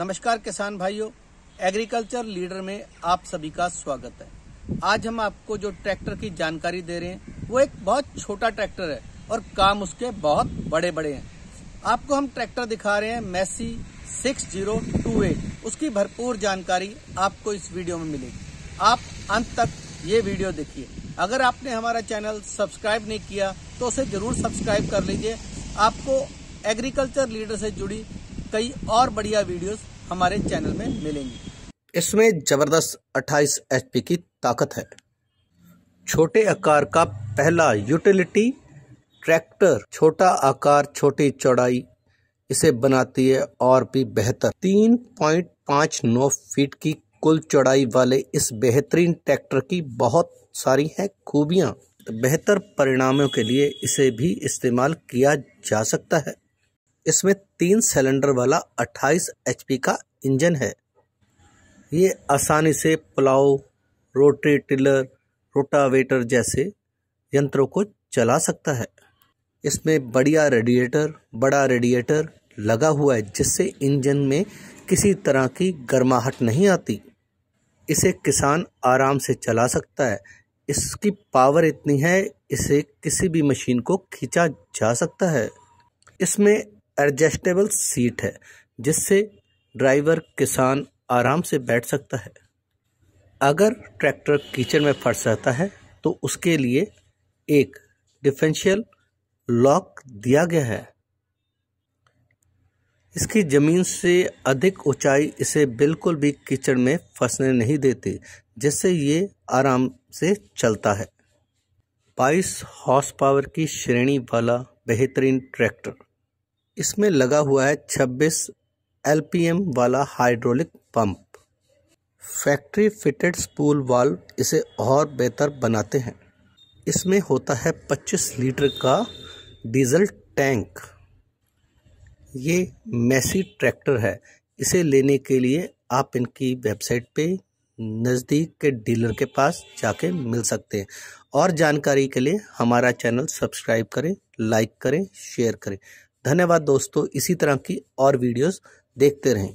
नमस्कार किसान भाइयों एग्रीकल्चर लीडर में आप सभी का स्वागत है आज हम आपको जो ट्रैक्टर की जानकारी दे रहे हैं वो एक बहुत छोटा ट्रैक्टर है और काम उसके बहुत बड़े बड़े हैं आपको हम ट्रैक्टर दिखा रहे हैं मैसी एट उसकी भरपूर जानकारी आपको इस वीडियो में मिलेगी आप अंत तक ये वीडियो देखिए अगर आपने हमारा चैनल सब्सक्राइब नहीं किया तो उसे जरूर सब्सक्राइब कर लीजिए आपको एग्रीकल्चर लीडर से जुड़ी कई और बढ़िया वीडियोस हमारे चैनल में मिलेंगी इसमें जबरदस्त 28 एच की ताकत है छोटे आकार का पहला यूटिलिटी ट्रैक्टर छोटा आकार छोटी चौड़ाई इसे बनाती है और भी बेहतर तीन पॉइंट पाँच नौ फीट की कुल चौड़ाई वाले इस बेहतरीन ट्रैक्टर की बहुत सारी हैं खूबियाँ बेहतर परिणामों के लिए इसे भी इस्तेमाल किया जा सकता है इसमें तीन सिलेंडर वाला 28 एचपी का इंजन है ये आसानी से प्लाव रोटरी टिलर रोटावेटर जैसे यंत्रों को चला सकता है इसमें बढ़िया रेडिएटर बड़ा रेडिएटर लगा हुआ है जिससे इंजन में किसी तरह की गर्माहट नहीं आती इसे किसान आराम से चला सकता है इसकी पावर इतनी है इसे किसी भी मशीन को खींचा जा सकता है इसमें एडजस्टेबल सीट है जिससे ड्राइवर किसान आराम से बैठ सकता है अगर ट्रैक्टर कीचड़ में फंस जाता है तो उसके लिए एक डिफेंशियल लॉक दिया गया है इसकी ज़मीन से अधिक ऊंचाई इसे बिल्कुल भी कीचड़ में फंसने नहीं देती जिससे ये आराम से चलता है 22 हॉर्स पावर की श्रेणी वाला बेहतरीन ट्रैक्टर इसमें लगा हुआ है 26 एल वाला hydraulic pump factory fitted spool valve इसे और बेहतर बनाते हैं इसमें होता है 25 लीटर का डीजल टैंक ये मैसी ट्रैक्टर है इसे लेने के लिए आप इनकी वेबसाइट पे नज़दीक के डीलर के पास जाके मिल सकते हैं और जानकारी के लिए हमारा चैनल सब्सक्राइब करें लाइक करें शेयर करें धन्यवाद दोस्तों इसी तरह की और वीडियोस देखते रहें